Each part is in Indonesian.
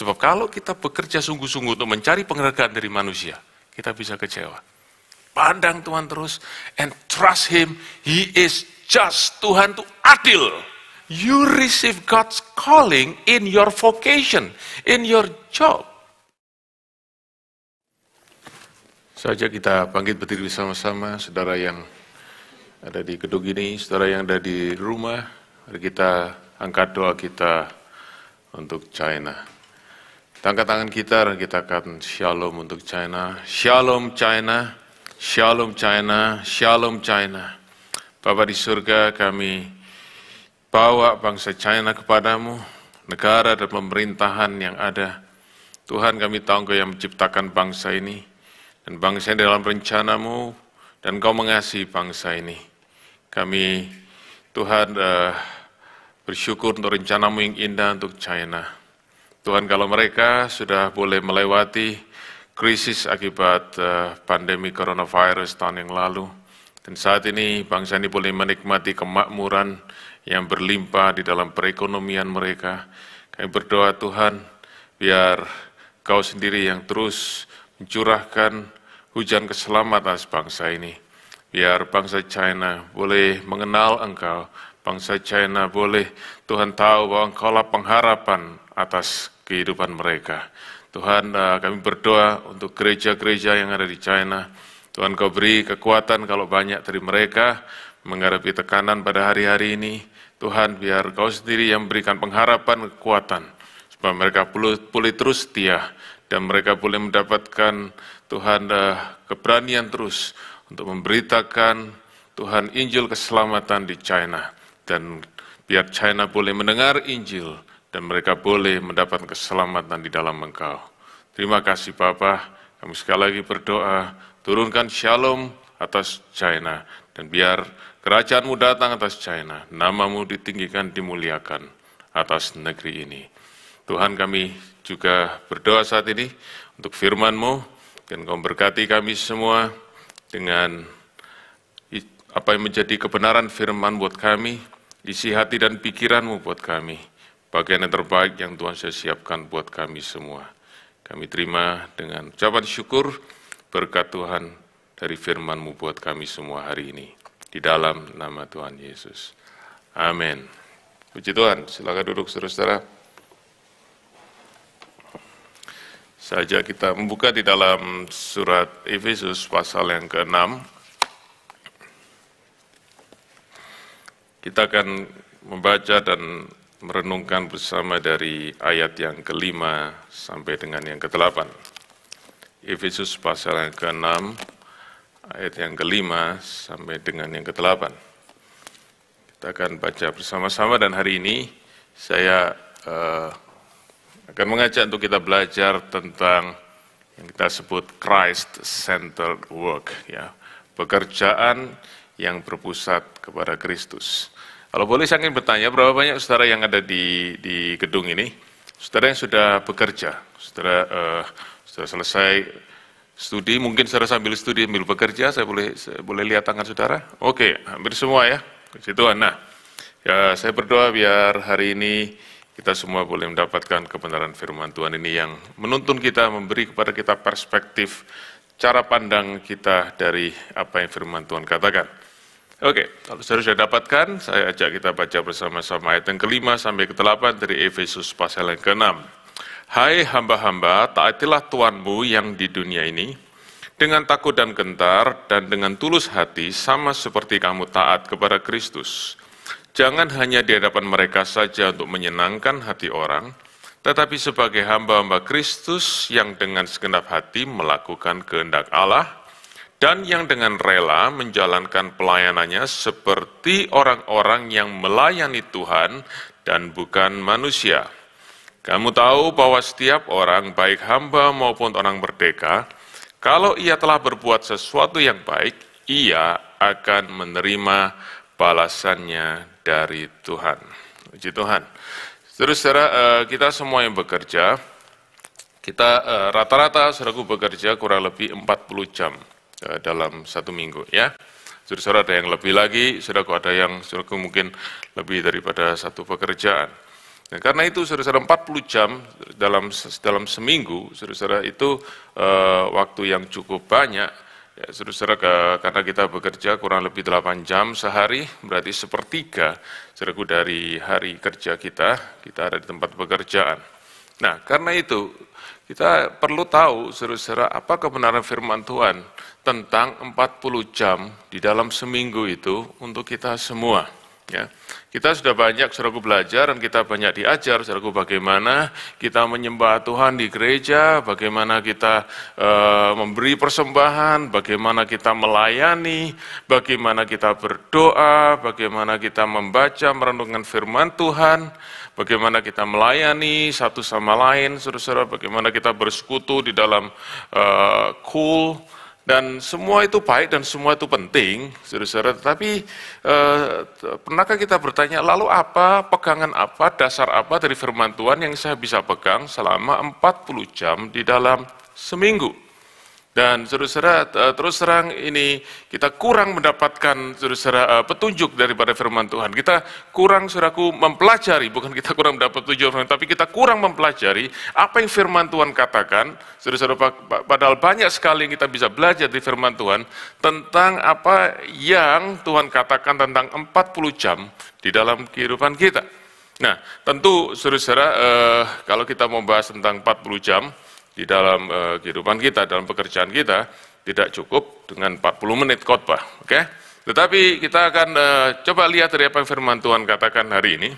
Sebab kalau kita bekerja sungguh-sungguh untuk mencari penghargaan dari manusia, kita bisa kecewa. Pandang Tuhan terus and trust Him. He is just. Tuhan itu adil. You receive God's calling in your vocation, in your job. Saja kita bangkit berdiri bersama-sama, saudara yang ada di gedung ini, saudara yang ada di rumah, mari kita angkat doa kita untuk China. Tangkat tangan kita dan kita akan shalom untuk China. Shalom China, shalom China, shalom China. Bapak di surga kami bawa bangsa China kepadamu, negara dan pemerintahan yang ada. Tuhan kami tahu Engkau yang menciptakan bangsa ini, dan bangsa ini dalam rencanamu, dan Kau mengasihi bangsa ini. Kami Tuhan uh, bersyukur untuk rencanamu yang indah untuk China Tuhan kalau mereka sudah boleh melewati krisis akibat eh, pandemi coronavirus tahun yang lalu, dan saat ini bangsa ini boleh menikmati kemakmuran yang berlimpah di dalam perekonomian mereka. Kami berdoa Tuhan, biar Kau sendiri yang terus mencurahkan hujan keselamatan atas bangsa ini. Biar bangsa China boleh mengenal Engkau, bangsa China boleh Tuhan tahu bahwa Engkaulah pengharapan atas kehidupan mereka. Tuhan eh, kami berdoa untuk gereja-gereja yang ada di China. Tuhan kau beri kekuatan kalau banyak dari mereka menghadapi tekanan pada hari-hari ini. Tuhan biar kau sendiri yang berikan pengharapan kekuatan. Supaya mereka boleh terus setia dan mereka boleh mendapatkan Tuhan eh, keberanian terus untuk memberitakan Tuhan Injil keselamatan di China dan biar China boleh mendengar Injil dan mereka boleh mendapat keselamatan di dalam Engkau. Terima kasih Bapa, kami sekali lagi berdoa, turunkan shalom atas China dan biar kerajaanmu datang atas China, namamu ditinggikan, dimuliakan atas negeri ini. Tuhan kami juga berdoa saat ini untuk FirmanMu dan kau berkati kami semua dengan apa yang menjadi kebenaran firman buat kami, isi hati dan pikiranmu buat kami, bagian yang terbaik yang Tuhan sudah siapkan buat kami semua. Kami terima dengan ucapan syukur berkat Tuhan dari FirmanMu buat kami semua hari ini. Di dalam nama Tuhan Yesus. Amin. Puji Tuhan, silakan duduk saudara-saudara. Saja kita membuka di dalam surat Efesus pasal yang ke-6. Kita akan membaca dan merenungkan bersama dari ayat yang kelima sampai dengan yang kedelapan. Efesus pasal yang ke-6, ayat yang kelima sampai dengan yang kedelapan. Kita akan baca bersama-sama dan hari ini saya uh, akan mengajak untuk kita belajar tentang yang kita sebut Christ-centered work, ya pekerjaan yang berpusat kepada Kristus. Kalau boleh saya ingin bertanya, berapa banyak saudara yang ada di, di gedung ini? Saudara yang sudah bekerja, saudara, uh, sudah selesai studi, mungkin saudara sambil studi, sambil bekerja, saya boleh saya boleh lihat tangan saudara? Oke, hampir semua ya, puji Tuhan. Nah, ya, saya berdoa biar hari ini kita semua boleh mendapatkan kebenaran firman Tuhan ini yang menuntun kita, memberi kepada kita perspektif, cara pandang kita dari apa yang firman Tuhan katakan. Oke, okay, kalau sudah dapatkan, saya ajak kita baca bersama-sama ayat yang kelima sampai ke delapan dari Efesus pasal yang keenam. Hai hamba-hamba, taatilah Tuanmu yang di dunia ini, dengan takut dan gentar, dan dengan tulus hati, sama seperti kamu taat kepada Kristus. Jangan hanya di hadapan mereka saja untuk menyenangkan hati orang, tetapi sebagai hamba-hamba Kristus yang dengan segenap hati melakukan kehendak Allah, dan yang dengan rela menjalankan pelayanannya seperti orang-orang yang melayani Tuhan dan bukan manusia. Kamu tahu bahwa setiap orang, baik hamba maupun orang merdeka, kalau ia telah berbuat sesuatu yang baik, ia akan menerima balasannya dari Tuhan. Puji Tuhan. Terus, saudara, eh, kita semua yang bekerja, kita eh, rata-rata, saudaraku, bekerja kurang lebih 40 jam Eh, dalam satu minggu ya. Saudara-saudara ada yang lebih lagi, saudaraku ada yang saudaraku mungkin lebih daripada satu pekerjaan. Nah, karena itu saudara-saudara 40 jam dalam dalam seminggu, saudara-saudara itu e, waktu yang cukup banyak. Ya, saudara-saudara karena kita bekerja kurang lebih 8 jam sehari, berarti sepertiga saudaraku dari hari kerja kita, kita ada di tempat pekerjaan. Nah, karena itu kita perlu tahu, saudara-saudara, apa kebenaran firman Tuhan tentang 40 jam di dalam seminggu itu untuk kita semua. Ya. Kita sudah banyak saudaraku belajar dan kita banyak diajar saudaraku bagaimana kita menyembah Tuhan di gereja, bagaimana kita e, memberi persembahan, bagaimana kita melayani, bagaimana kita berdoa, bagaimana kita membaca merenungkan firman Tuhan, bagaimana kita melayani satu sama lain, saudara-saudara, bagaimana kita bersekutu di dalam e, cool, dan semua itu baik dan semua itu penting, saudara-saudara. Tetapi eh, pernahkah kita bertanya, lalu apa, pegangan apa, dasar apa dari firman Tuhan yang saya bisa pegang selama 40 jam di dalam seminggu? Dan saudara-saudara, eh, terus terang ini kita kurang mendapatkan saudara eh, petunjuk daripada firman Tuhan. Kita kurang saudaraku mempelajari, bukan kita kurang mendapat petunjuk tapi kita kurang mempelajari apa yang firman Tuhan katakan. Saudara-saudara, padahal banyak sekali yang kita bisa belajar di firman Tuhan tentang apa yang Tuhan katakan tentang 40 jam di dalam kehidupan kita. Nah, tentu saudara-saudara, eh, kalau kita membahas bahas tentang 40 jam, di dalam uh, kehidupan kita, dalam pekerjaan kita tidak cukup dengan 40 menit khotbah, oke? Okay? Tetapi kita akan uh, coba lihat dari apa yang firman Tuhan katakan hari ini.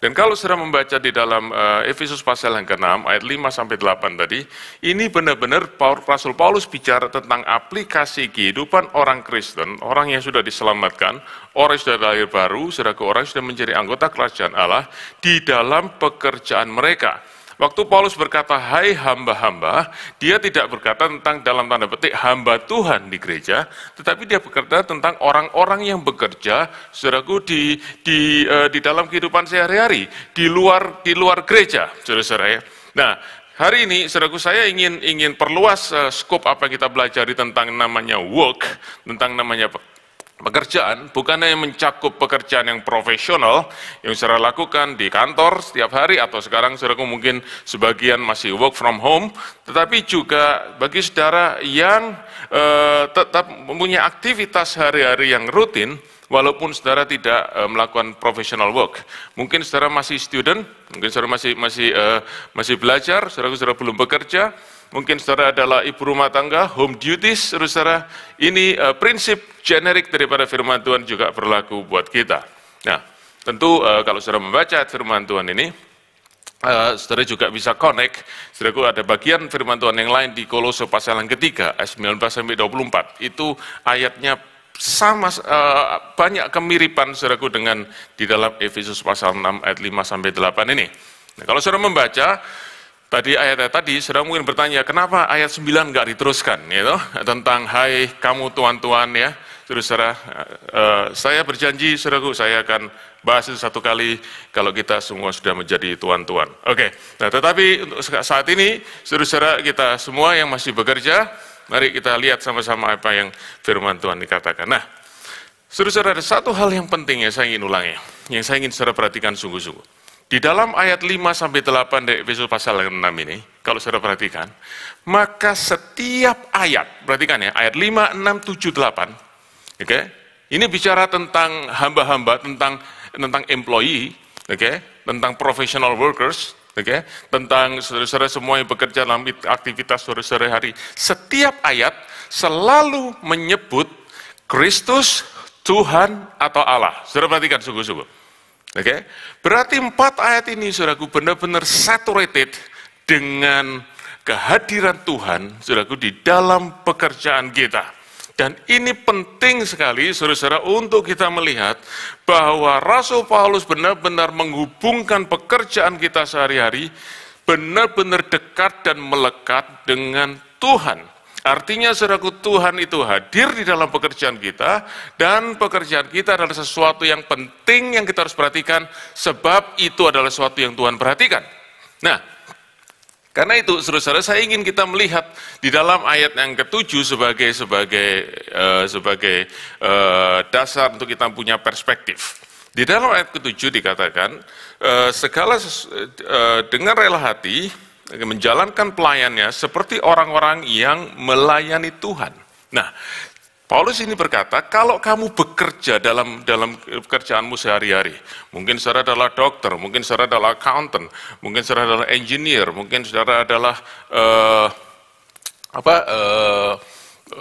Dan kalau sudah membaca di dalam uh, Efesus pasal yang ke-6 ayat 5 sampai 8 tadi, ini benar-benar Rasul Paulus bicara tentang aplikasi kehidupan orang Kristen, orang yang sudah diselamatkan, orang yang sudah lahir baru, sudah ke orang yang sudah menjadi anggota kerajaan Allah di dalam pekerjaan mereka Waktu Paulus berkata, hai hamba-hamba, dia tidak berkata tentang dalam tanda petik hamba Tuhan di gereja, tetapi dia berkata tentang orang-orang yang bekerja, saudaraku, di, di, uh, di dalam kehidupan sehari-hari, di luar, di luar gereja, saudara-saudara ya. Nah, Hari ini, saudaraku, saya ingin ingin perluas uh, skop apa yang kita belajar tentang namanya work, tentang namanya pekerjaan bukan hanya mencakup pekerjaan yang profesional yang saudara lakukan di kantor setiap hari atau sekarang saudara mungkin sebagian masih work from home, tetapi juga bagi saudara yang eh, tetap mempunyai aktivitas hari-hari yang rutin, walaupun saudara tidak eh, melakukan professional work. Mungkin saudara masih student, mungkin saudara masih masih eh, masih belajar, saudara-saudara belum bekerja, mungkin saudara adalah ibu rumah tangga, home duties, saudara, ini uh, prinsip generik daripada firman Tuhan juga berlaku buat kita. Nah, tentu uh, kalau saudara membaca firman Tuhan ini, uh, saudara juga bisa connect, saudaraku ada bagian firman Tuhan yang lain di Kolose pasal yang ketiga, ayat 19 sampai 24, itu ayatnya sama uh, banyak kemiripan saudaraku dengan di dalam Efesus pasal 6 ayat 5 sampai 8 ini. Nah, kalau saudara membaca, Tadi ayat-ayat tadi, saudara mungkin bertanya, kenapa ayat 9 nggak diteruskan? You gitu? know? Tentang, hai kamu tuan-tuan ya, terus saudara, uh, eh, eh, saya berjanji, saudaraku, saya akan bahas itu satu kali kalau kita semua sudah menjadi tuan-tuan. Oke, okay. nah tetapi untuk saat ini, saudara-saudara kita semua yang masih bekerja, mari kita lihat sama-sama apa yang firman Tuhan dikatakan. Nah, saudara-saudara, ada satu hal yang penting yang saya ingin ulangi, yang saya ingin saudara perhatikan sungguh-sungguh. Di dalam ayat 5 sampai 8 dari Efesus pasal 6 ini, kalau Saudara perhatikan, maka setiap ayat, perhatikan ya, ayat 5, 6, 7, 8. Oke. Okay? Ini bicara tentang hamba-hamba, tentang tentang employee, oke, okay? tentang professional workers, oke, okay? tentang saudara-saudara semua yang bekerja dalam aktivitas saudara-saudara hari. Setiap ayat selalu menyebut Kristus Tuhan atau Allah. Saudara perhatikan sungguh-sungguh. Oke, okay? berarti empat ayat ini, saudaraku, benar-benar saturated dengan kehadiran Tuhan, saudaraku, di dalam pekerjaan kita. Dan ini penting sekali, saudara-saudara, untuk kita melihat bahwa Rasul Paulus benar-benar menghubungkan pekerjaan kita sehari-hari benar-benar dekat dan melekat dengan Tuhan. Artinya saudaraku Tuhan itu hadir di dalam pekerjaan kita dan pekerjaan kita adalah sesuatu yang penting yang kita harus perhatikan sebab itu adalah sesuatu yang Tuhan perhatikan. Nah, karena itu saudara-saudara saya ingin kita melihat di dalam ayat yang ketujuh sebagai sebagai uh, sebagai uh, dasar untuk kita punya perspektif. Di dalam ayat ketujuh dikatakan uh, segala uh, dengan rela hati menjalankan pelayannya seperti orang-orang yang melayani Tuhan. Nah, Paulus ini berkata, kalau kamu bekerja dalam dalam e, pekerjaanmu sehari-hari, mungkin saudara adalah dokter, mungkin saudara adalah accountant, mungkin saudara adalah engineer, mungkin saudara adalah uh, apa uh, e,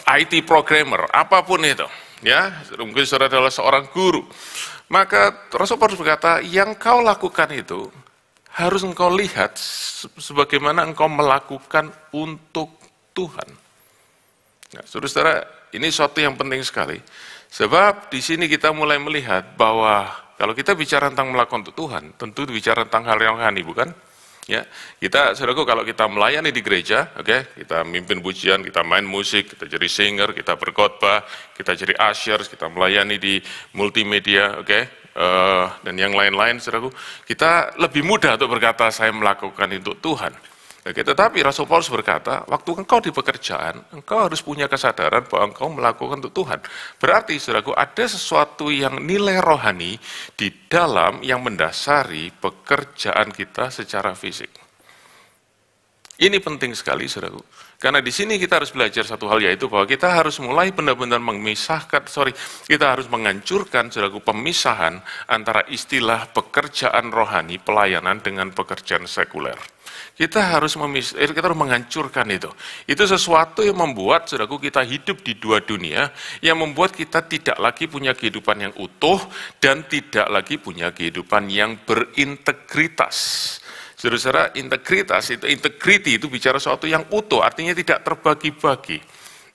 uh, IT programmer, apapun itu, ya, mungkin saudara adalah seorang guru. Maka Rasul Paulus berkata, yang kau lakukan itu harus engkau lihat sebagaimana engkau melakukan untuk Tuhan. Nah, saudara, ini suatu yang penting sekali. Sebab di sini kita mulai melihat bahwa kalau kita bicara tentang melakukan untuk Tuhan, tentu bicara tentang hal yang rohani, bukan? Ya, kita saudaraku kalau kita melayani di gereja, oke, okay, kita mimpin pujian, kita main musik, kita jadi singer, kita berkhotbah, kita jadi ushers, kita melayani di multimedia, oke, okay, uh, dan yang lain-lain, saudaraku, kita lebih mudah untuk berkata saya melakukan itu Tuhan. Oke, tetapi Rasul Paulus berkata, waktu engkau di pekerjaan, engkau harus punya kesadaran bahwa engkau melakukan untuk Tuhan. Berarti, saudaraku, ada sesuatu yang nilai rohani di dalam yang mendasari pekerjaan kita secara fisik. Ini penting sekali, saudaraku. Karena di sini kita harus belajar satu hal yaitu bahwa kita harus mulai benar-benar memisahkan, sorry, kita harus menghancurkan saudaraku pemisahan antara istilah pekerjaan rohani pelayanan dengan pekerjaan sekuler. Kita harus memis, eh, kita harus menghancurkan itu. Itu sesuatu yang membuat saudaraku kita hidup di dua dunia, yang membuat kita tidak lagi punya kehidupan yang utuh dan tidak lagi punya kehidupan yang berintegritas Saudara-saudara, integritas itu integriti itu bicara sesuatu yang utuh, artinya tidak terbagi-bagi.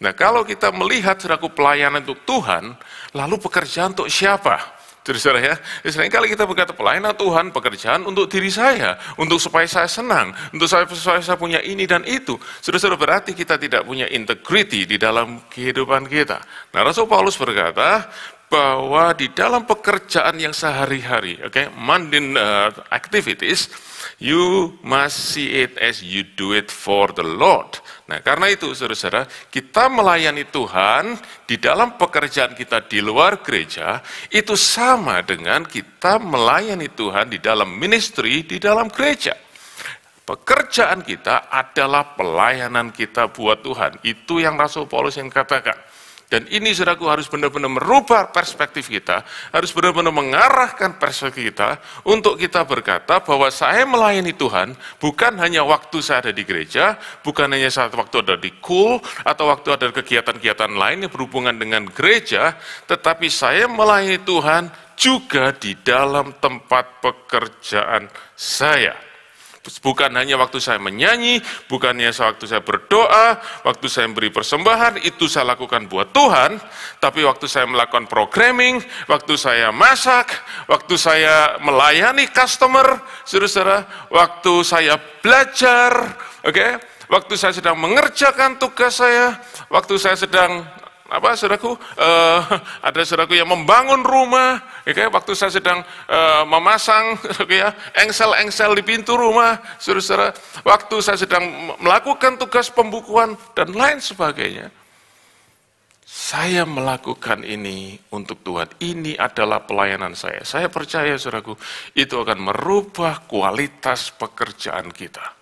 Nah, kalau kita melihat saudaraku pelayanan untuk Tuhan, lalu pekerjaan untuk siapa? Saudara ya, ya sering kali kita berkata pelayanan Tuhan, pekerjaan untuk diri saya, untuk supaya saya senang, untuk saya, supaya saya punya ini dan itu. Saudara-saudara berarti kita tidak punya integriti di dalam kehidupan kita. Nah, Rasul Paulus berkata, bahwa di dalam pekerjaan yang sehari-hari, okay, mundane uh, activities, you must see it as you do it for the Lord. Nah, karena itu saudara-saudara, kita melayani Tuhan di dalam pekerjaan kita di luar gereja, itu sama dengan kita melayani Tuhan di dalam ministry di dalam gereja. Pekerjaan kita adalah pelayanan kita buat Tuhan. Itu yang Rasul Paulus yang katakan. Dan ini saudaraku harus benar-benar merubah perspektif kita, harus benar-benar mengarahkan perspektif kita untuk kita berkata bahwa saya melayani Tuhan bukan hanya waktu saya ada di gereja, bukan hanya saat waktu ada di kul atau waktu ada kegiatan-kegiatan lain yang berhubungan dengan gereja, tetapi saya melayani Tuhan juga di dalam tempat pekerjaan saya. Bukan hanya waktu saya menyanyi, bukannya waktu saya berdoa, waktu saya beri persembahan, itu saya lakukan buat Tuhan, tapi waktu saya melakukan programming, waktu saya masak, waktu saya melayani customer, saudara-saudara, waktu saya belajar, oke, okay? waktu saya sedang mengerjakan tugas saya, waktu saya sedang apa saudaraku uh, ada saudaraku yang membangun rumah ya kayak waktu saya sedang uh, memasang ya engsel-engsel di pintu rumah saudara-saudara waktu saya sedang melakukan tugas pembukuan dan lain sebagainya saya melakukan ini untuk Tuhan ini adalah pelayanan saya saya percaya saudaraku itu akan merubah kualitas pekerjaan kita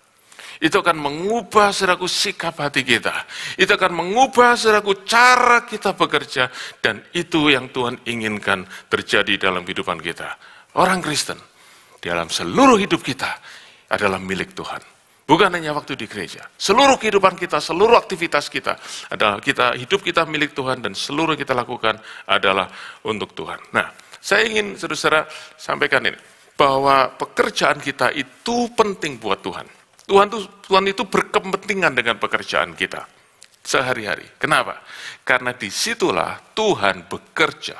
itu akan mengubah seraku sikap hati kita. Itu akan mengubah seraku cara kita bekerja. Dan itu yang Tuhan inginkan terjadi dalam kehidupan kita. Orang Kristen dalam seluruh hidup kita adalah milik Tuhan. Bukan hanya waktu di gereja. Seluruh kehidupan kita, seluruh aktivitas kita adalah kita hidup kita milik Tuhan dan seluruh kita lakukan adalah untuk Tuhan. Nah, saya ingin saudara sampaikan ini bahwa pekerjaan kita itu penting buat Tuhan. Tuhan itu, Tuhan itu berkepentingan dengan pekerjaan kita sehari-hari. Kenapa? Karena disitulah Tuhan bekerja.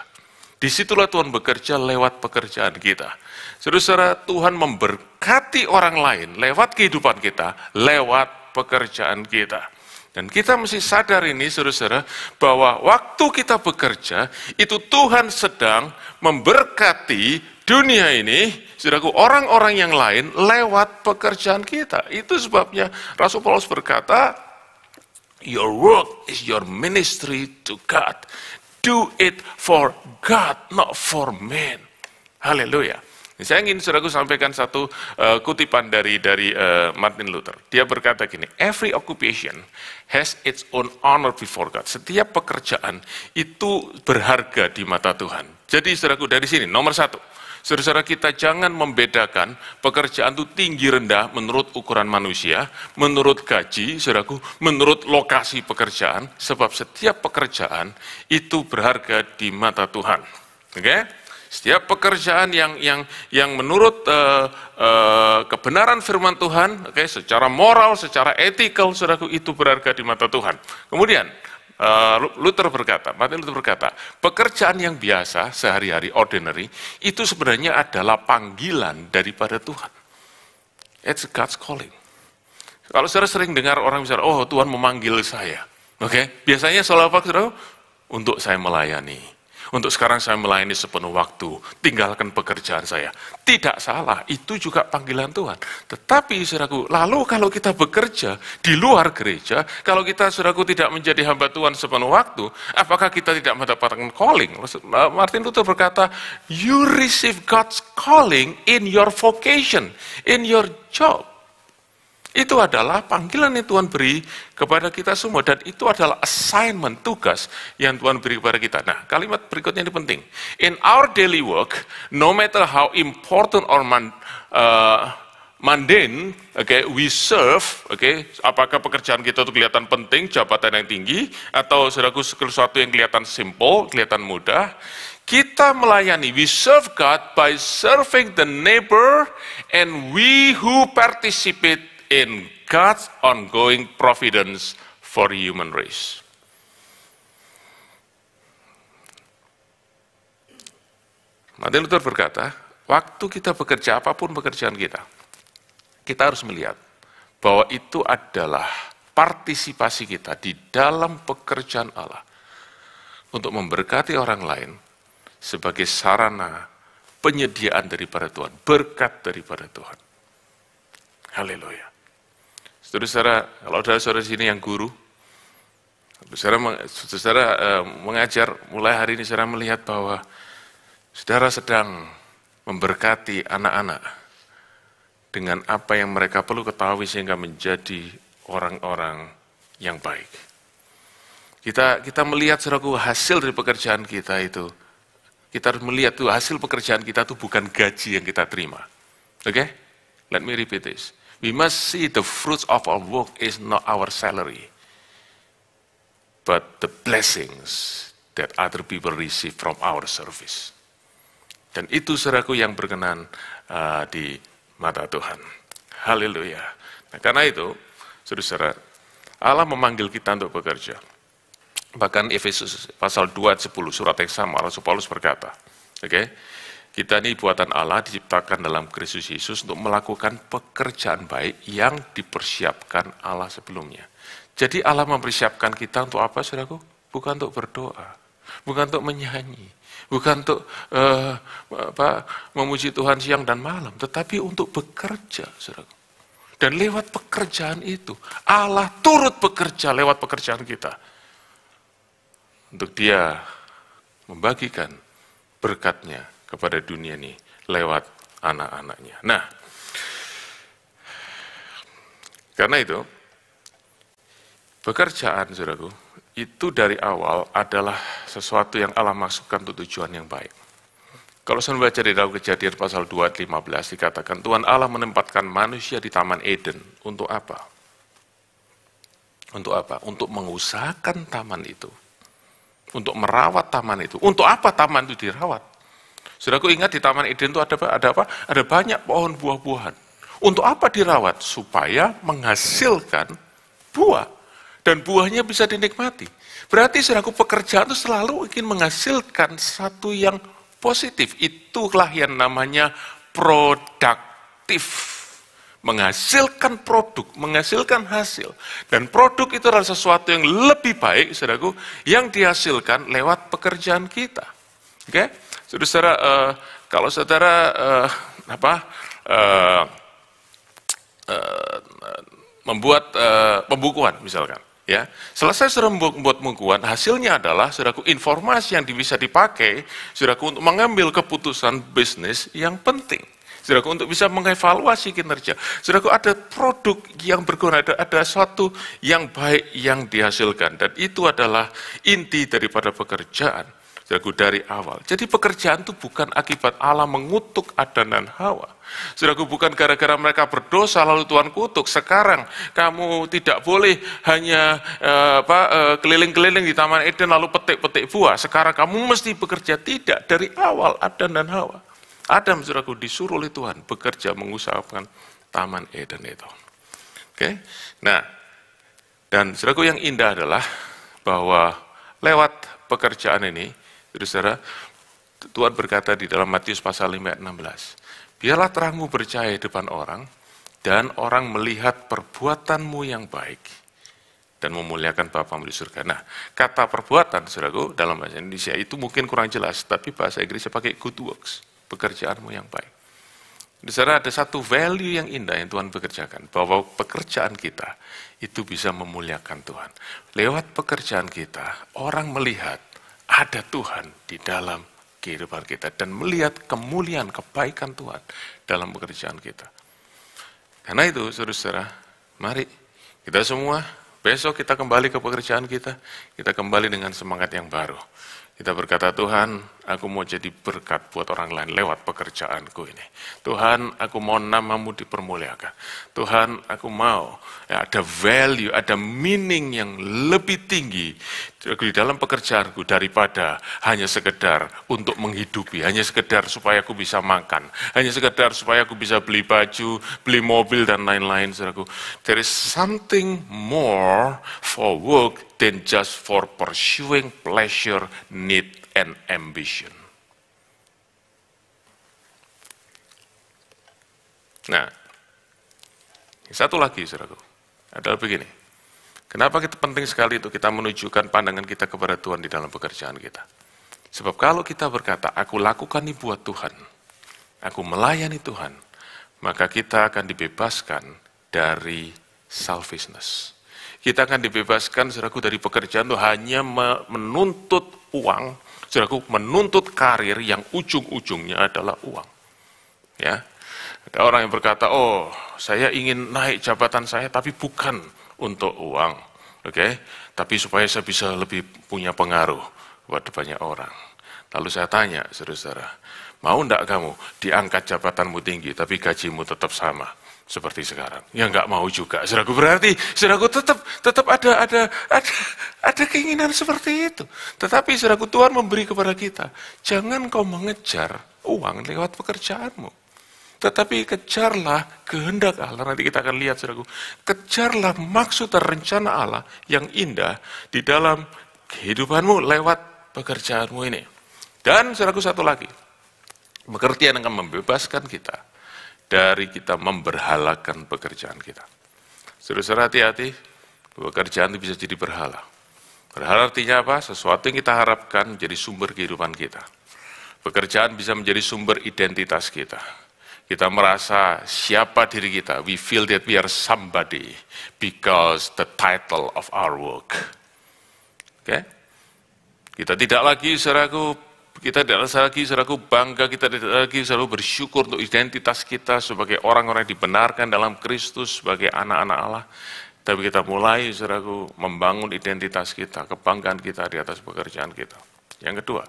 Disitulah Tuhan bekerja lewat pekerjaan kita. Saudara, saudara Tuhan memberkati orang lain lewat kehidupan kita, lewat pekerjaan kita. Dan kita mesti sadar ini, saudara-saudara, bahwa waktu kita bekerja, itu Tuhan sedang memberkati dunia ini, saudaraku, orang-orang yang lain lewat pekerjaan kita. Itu sebabnya Rasul Paulus berkata, Your work is your ministry to God. Do it for God, not for men. Haleluya. Saya ingin saudaraku sampaikan satu uh, kutipan dari dari uh, Martin Luther. Dia berkata gini, every occupation has its own honor before God. Setiap pekerjaan itu berharga di mata Tuhan. Jadi saudaraku dari sini nomor satu, Saudara-saudara kita jangan membedakan pekerjaan itu tinggi rendah menurut ukuran manusia, menurut gaji, saudaraku, menurut lokasi pekerjaan, sebab setiap pekerjaan itu berharga di mata Tuhan. Oke? Okay? Setiap pekerjaan yang yang yang menurut uh, uh, kebenaran firman Tuhan, oke, okay, secara moral, secara etikal, saudaraku itu berharga di mata Tuhan. Kemudian uh, Luther berkata, Martin Luther berkata, pekerjaan yang biasa sehari-hari ordinary itu sebenarnya adalah panggilan daripada Tuhan. It's God's calling. Kalau saudara sering dengar orang bicara, oh Tuhan memanggil saya. Oke, okay? biasanya soal apa saudara? Untuk saya melayani untuk sekarang saya melayani sepenuh waktu, tinggalkan pekerjaan saya. Tidak salah, itu juga panggilan Tuhan. Tetapi saudaraku, lalu kalau kita bekerja di luar gereja, kalau kita saudaraku tidak menjadi hamba Tuhan sepenuh waktu, apakah kita tidak mendapatkan calling? Eh, Martin Luther berkata, you receive God's calling in your vocation, in your job. Itu adalah panggilan yang Tuhan beri kepada kita semua dan itu adalah assignment tugas yang Tuhan beri kepada kita. Nah, kalimat berikutnya ini penting. In our daily work, no matter how important or man, uh, mundane, okay, we serve, okay, apakah pekerjaan kita itu kelihatan penting, jabatan yang tinggi, atau saudaraku sesuatu yang kelihatan simple, kelihatan mudah, kita melayani, we serve God by serving the neighbor and we who participate in God's ongoing providence for human race. Martin Luther berkata, waktu kita bekerja apapun pekerjaan kita, kita harus melihat bahwa itu adalah partisipasi kita di dalam pekerjaan Allah untuk memberkati orang lain sebagai sarana penyediaan daripada Tuhan, berkat daripada Tuhan. Haleluya. Saudara-saudara, kalau ada saudara di sini yang guru, saudara, saudara eh, mengajar, mulai hari ini saudara melihat bahwa saudara sedang memberkati anak-anak dengan apa yang mereka perlu ketahui sehingga menjadi orang-orang yang baik. Kita kita melihat saudaraku hasil dari pekerjaan kita itu. Kita harus melihat tuh hasil pekerjaan kita tuh bukan gaji yang kita terima. Oke? Okay? Let me repeat this. We must see the fruits of our work is not our salary, but the blessings that other people receive from our service. Dan itu seraku yang berkenan uh, di mata Tuhan. Haleluya. Nah, karena itu, saudara-saudara, Allah memanggil kita untuk bekerja. Bahkan Efesus pasal 2 10 surat yang sama Rasul Paulus berkata, oke. Okay? Kita ini buatan Allah diciptakan dalam Kristus Yesus untuk melakukan pekerjaan baik yang dipersiapkan Allah sebelumnya. Jadi Allah mempersiapkan kita untuk apa, saudaraku? Bukan untuk berdoa, bukan untuk menyanyi, bukan untuk uh, apa, memuji Tuhan siang dan malam, tetapi untuk bekerja, saudaraku. Dan lewat pekerjaan itu, Allah turut bekerja lewat pekerjaan kita. Untuk dia membagikan berkatnya kepada dunia ini lewat anak-anaknya. Nah, karena itu pekerjaan saudaraku itu dari awal adalah sesuatu yang Allah maksudkan untuk tujuan yang baik. Kalau saya baca di dalam kejadian pasal 2 ayat 15 dikatakan Tuhan Allah menempatkan manusia di Taman Eden untuk apa? Untuk apa? Untuk mengusahakan taman itu. Untuk merawat taman itu. Untuk apa taman itu dirawat? Sudah aku ingat di Taman Eden itu ada apa? Ada apa? Ada banyak pohon buah-buahan. Untuk apa dirawat? Supaya menghasilkan buah. Dan buahnya bisa dinikmati. Berarti saudaraku pekerjaan itu selalu ingin menghasilkan satu yang positif. Itulah yang namanya produktif menghasilkan produk, menghasilkan hasil. Dan produk itu adalah sesuatu yang lebih baik, saudaraku, yang dihasilkan lewat pekerjaan kita. Oke? Okay? Saudara, uh, kalau saudara uh, apa uh, membuat uh, pembukuan misalkan, ya selesai saudara membuat pembukuan, hasilnya adalah saudaraku informasi yang bisa dipakai saudaraku untuk mengambil keputusan bisnis yang penting. Saudaraku untuk bisa mengevaluasi kinerja. Saudaraku ada produk yang berguna, ada, ada suatu yang baik yang dihasilkan dan itu adalah inti daripada pekerjaan. Saudaraku dari awal. Jadi pekerjaan itu bukan akibat Allah mengutuk Adan dan Hawa. Saudaraku bukan gara-gara mereka berdosa lalu Tuhan kutuk. Sekarang kamu tidak boleh hanya eh, eh, keliling-keliling di Taman Eden lalu petik-petik buah. Sekarang kamu mesti bekerja tidak dari awal Adan dan Hawa. Adam saudaraku disuruh oleh Tuhan bekerja mengusahakan Taman Eden itu. Oke. Nah, dan saudaraku yang indah adalah bahwa lewat pekerjaan ini Saudara, Tuhan berkata di dalam Matius pasal 5 ayat 16, biarlah terangmu bercahaya depan orang, dan orang melihat perbuatanmu yang baik dan memuliakan Bapamu di surga. Nah, kata perbuatan, saudaraku, dalam bahasa Indonesia itu mungkin kurang jelas, tapi bahasa Inggris saya pakai good works, pekerjaanmu yang baik. Di sana ada satu value yang indah yang Tuhan bekerjakan bahwa pekerjaan kita itu bisa memuliakan Tuhan. Lewat pekerjaan kita, orang melihat ada Tuhan di dalam kehidupan kita dan melihat kemuliaan kebaikan Tuhan dalam pekerjaan kita. Karena itu, saudara-saudara, mari kita semua besok kita kembali ke pekerjaan kita, kita kembali dengan semangat yang baru. Kita berkata, Tuhan, Aku mau jadi berkat buat orang lain lewat pekerjaanku ini. Tuhan, aku mau namamu dipermuliakan. Tuhan, aku mau ya, ada value, ada meaning yang lebih tinggi di dalam pekerjaanku daripada hanya sekedar untuk menghidupi, hanya sekedar supaya aku bisa makan, hanya sekedar supaya aku bisa beli baju, beli mobil, dan lain-lain, saudaraku. There is something more for work than just for pursuing pleasure, need, and ambition. Nah, satu lagi saudaraku adalah begini. Kenapa kita penting sekali itu kita menunjukkan pandangan kita kepada Tuhan di dalam pekerjaan kita? Sebab kalau kita berkata, aku lakukan ini buat Tuhan, aku melayani Tuhan, maka kita akan dibebaskan dari selfishness. Kita akan dibebaskan, saudaraku, dari pekerjaan itu hanya menuntut uang Saudaraku, menuntut karir yang ujung-ujungnya adalah uang. Ya. Ada orang yang berkata, "Oh, saya ingin naik jabatan saya tapi bukan untuk uang." Oke. Okay? Tapi supaya saya bisa lebih punya pengaruh buat banyak orang. Lalu saya tanya, saudara-saudara, mau enggak kamu diangkat jabatanmu tinggi tapi gajimu tetap sama? seperti sekarang. Ya nggak mau juga. Saudaraku berarti saudaraku tetap tetap ada ada ada ada keinginan seperti itu. Tetapi saudaraku Tuhan memberi kepada kita, jangan kau mengejar uang lewat pekerjaanmu. Tetapi kejarlah kehendak Allah. Nanti kita akan lihat saudaraku. Kejarlah maksud dan rencana Allah yang indah di dalam kehidupanmu lewat pekerjaanmu ini. Dan saudaraku satu lagi. Pengertian akan membebaskan kita dari kita memberhalakan pekerjaan kita. Saudara-saudara hati-hati, pekerjaan itu bisa jadi berhala. Berhala artinya apa? Sesuatu yang kita harapkan menjadi sumber kehidupan kita. Pekerjaan bisa menjadi sumber identitas kita. Kita merasa siapa diri kita. We feel that we are somebody because the title of our work. Oke? Okay? Kita tidak lagi, saudaraku, kita tidak lagi saudaraku bangga, kita tidak lagi selalu bersyukur untuk identitas kita sebagai orang-orang yang dibenarkan dalam Kristus, sebagai anak-anak Allah. Tapi kita mulai, saudaraku, membangun identitas kita, kebanggaan kita di atas pekerjaan kita. Yang kedua,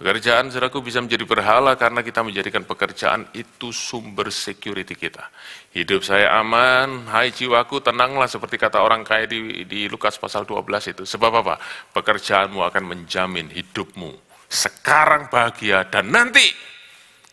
pekerjaan, saudaraku, bisa menjadi berhala karena kita menjadikan pekerjaan itu sumber security kita. Hidup saya aman, hai jiwaku, tenanglah seperti kata orang kaya di, di Lukas pasal 12 itu. Sebab apa? Pekerjaanmu akan menjamin hidupmu sekarang bahagia, dan nanti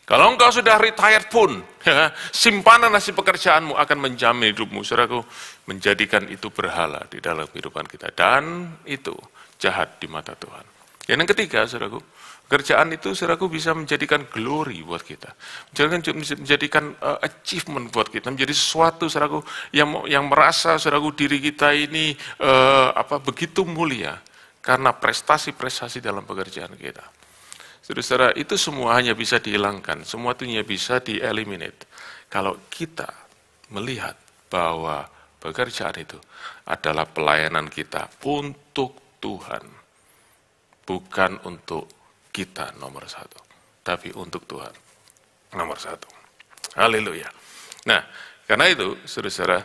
kalau engkau sudah retired pun, ya, simpanan hasil pekerjaanmu akan menjamin hidupmu. Saudaraku, menjadikan itu berhala di dalam kehidupan kita. Dan itu jahat di mata Tuhan. Dan yang ketiga, saudaraku, kerjaan itu saudaraku bisa menjadikan glory buat kita. Menjadikan, menjadikan uh, achievement buat kita, menjadi sesuatu saudaraku yang yang merasa saudaraku diri kita ini uh, apa begitu mulia karena prestasi-prestasi dalam pekerjaan kita. Saudara-saudara, itu semua hanya bisa dihilangkan, semua itu hanya bisa dieliminate. Kalau kita melihat bahwa pekerjaan itu adalah pelayanan kita untuk Tuhan, bukan untuk kita nomor satu, tapi untuk Tuhan nomor satu. Haleluya. Nah, karena itu, saudara-saudara,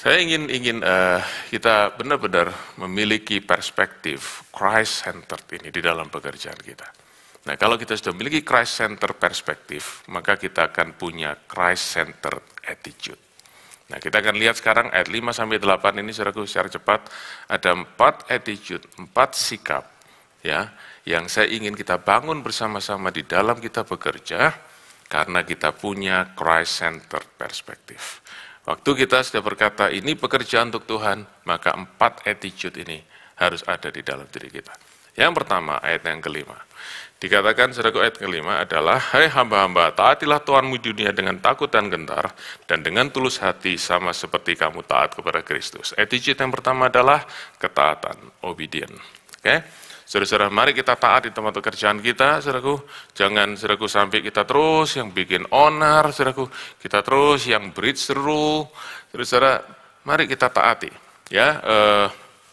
saya ingin ingin uh, kita benar-benar memiliki perspektif Christ centered ini di dalam pekerjaan kita. Nah, kalau kita sudah memiliki Christ centered perspektif, maka kita akan punya Christ centered attitude. Nah, kita akan lihat sekarang ayat 5 sampai 8 ini secara secara cepat ada empat attitude, empat sikap ya yang saya ingin kita bangun bersama-sama di dalam kita bekerja karena kita punya Christ centered perspektif. Waktu kita sudah berkata ini pekerjaan untuk Tuhan, maka empat attitude ini harus ada di dalam diri kita. Yang pertama, ayat yang kelima. Dikatakan saudara ayat kelima adalah, Hai hey, hamba-hamba, taatilah Tuhanmu di dunia dengan takut dan gentar, dan dengan tulus hati sama seperti kamu taat kepada Kristus. Attitude yang pertama adalah ketaatan, obedient. Oke? Okay? Saudara-saudara, mari kita taat di tempat pekerjaan kita, saudaraku. Jangan, saudaraku, sampai kita terus yang bikin onar, saudaraku. Kita terus yang seru. Saudara-saudara, mari kita taati. Ya, eh,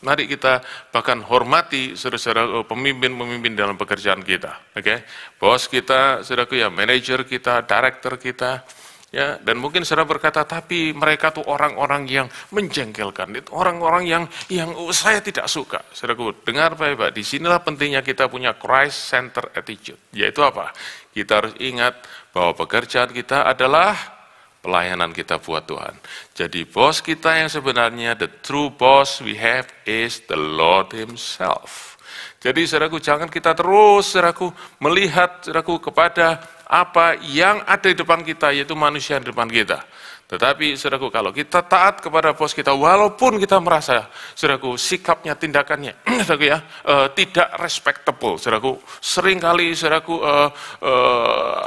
mari kita bahkan hormati saudara-saudara eh, pemimpin-pemimpin dalam pekerjaan kita. Oke, okay? bos kita, saudaraku ya, manajer kita, director kita, Ya, dan mungkin saudara berkata, tapi mereka tuh orang-orang yang menjengkelkan, itu orang-orang yang yang oh, saya tidak suka. Saudaraku, dengar pak di sinilah pentingnya kita punya Christ Center Attitude. Yaitu apa? Kita harus ingat bahwa pekerjaan kita adalah pelayanan kita buat Tuhan. Jadi bos kita yang sebenarnya, the true boss we have is the Lord himself. Jadi saudaraku, jangan kita terus saudaraku melihat saudaraku kepada apa yang ada di depan kita, yaitu manusia di depan kita. Tetapi saudaraku, kalau kita taat kepada bos kita, walaupun kita merasa, saudaraku, sikapnya, tindakannya, saudaraku ya, e, tidak respectable, saudaraku. Seringkali, saudaraku, e, e,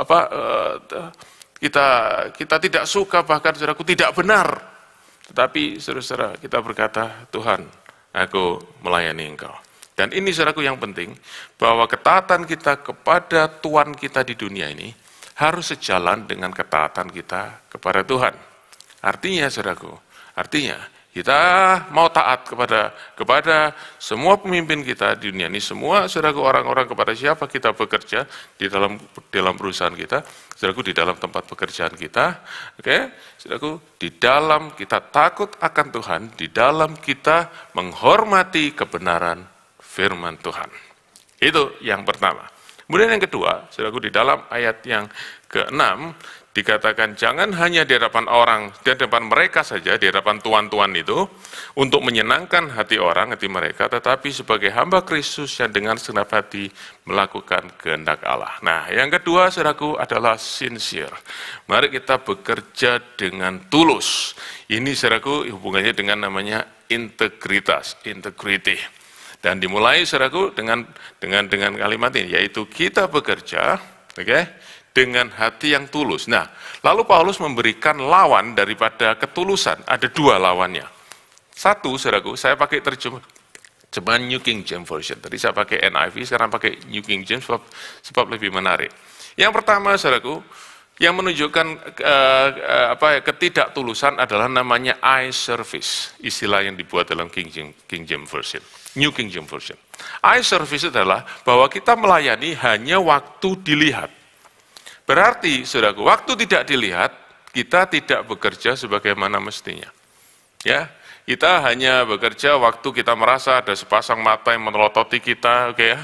apa, e, kita kita tidak suka, bahkan saudaraku tidak benar. Tetapi, saudara-saudara, kita berkata, Tuhan, aku melayani Engkau. Dan ini saudaraku yang penting, bahwa ketaatan kita kepada Tuhan kita di dunia ini harus sejalan dengan ketaatan kita kepada Tuhan. Artinya saudaraku, artinya kita mau taat kepada kepada semua pemimpin kita di dunia ini, semua saudaraku orang-orang kepada siapa kita bekerja di dalam dalam perusahaan kita, saudaraku di dalam tempat pekerjaan kita, oke, okay? saudaraku di dalam kita takut akan Tuhan, di dalam kita menghormati kebenaran firman Tuhan. Itu yang pertama. Kemudian yang kedua, saudaraku di dalam ayat yang ke-6 dikatakan jangan hanya di hadapan orang, di hadapan mereka saja, di hadapan tuan-tuan itu untuk menyenangkan hati orang, hati mereka, tetapi sebagai hamba Kristus yang dengan senap hati melakukan kehendak Allah. Nah, yang kedua saudaraku adalah sincere. Mari kita bekerja dengan tulus. Ini saudaraku hubungannya dengan namanya integritas, integrity dan dimulai saudaraku dengan dengan dengan kalimat ini yaitu kita bekerja, oke, okay, dengan hati yang tulus. Nah, lalu Paulus memberikan lawan daripada ketulusan. Ada dua lawannya. Satu, saudaraku, saya pakai terjemah cuman New King James Version. Tadi saya pakai NIV, sekarang pakai New King James sebab, sebab lebih menarik. Yang pertama, saudaraku, yang menunjukkan uh, apa ya, ketidaktulusan adalah namanya eye service, istilah yang dibuat dalam King James, King James Version. New King James Version. Eye service adalah bahwa kita melayani hanya waktu dilihat. Berarti, saudaraku, waktu tidak dilihat, kita tidak bekerja sebagaimana mestinya. Ya, kita hanya bekerja waktu kita merasa ada sepasang mata yang menelototi kita, oke okay ya,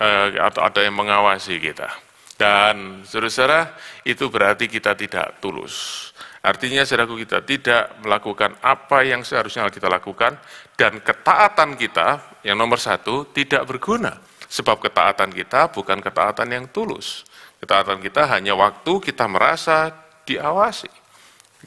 eh, atau ada yang mengawasi kita. Dan saudara-saudara, itu berarti kita tidak tulus. Artinya saudaraku kita tidak melakukan apa yang seharusnya kita lakukan dan ketaatan kita yang nomor satu tidak berguna. Sebab ketaatan kita bukan ketaatan yang tulus. Ketaatan kita hanya waktu kita merasa diawasi.